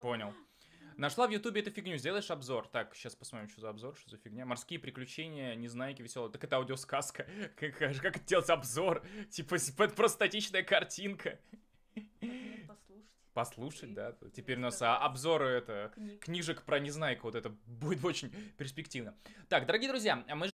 Понял. Нашла в Ютубе эту фигню. Сделаешь обзор? Так, сейчас посмотрим, что за обзор, что за фигня. Морские приключения, незнайки, веселые. Так это аудиосказка. Как, как делать обзор? Типа, это просто статичная картинка. Послушать. Послушать, И, да. Теперь у нас обзоры это книг. книжек про незнайку. Вот это будет очень перспективно. Так, дорогие друзья, мы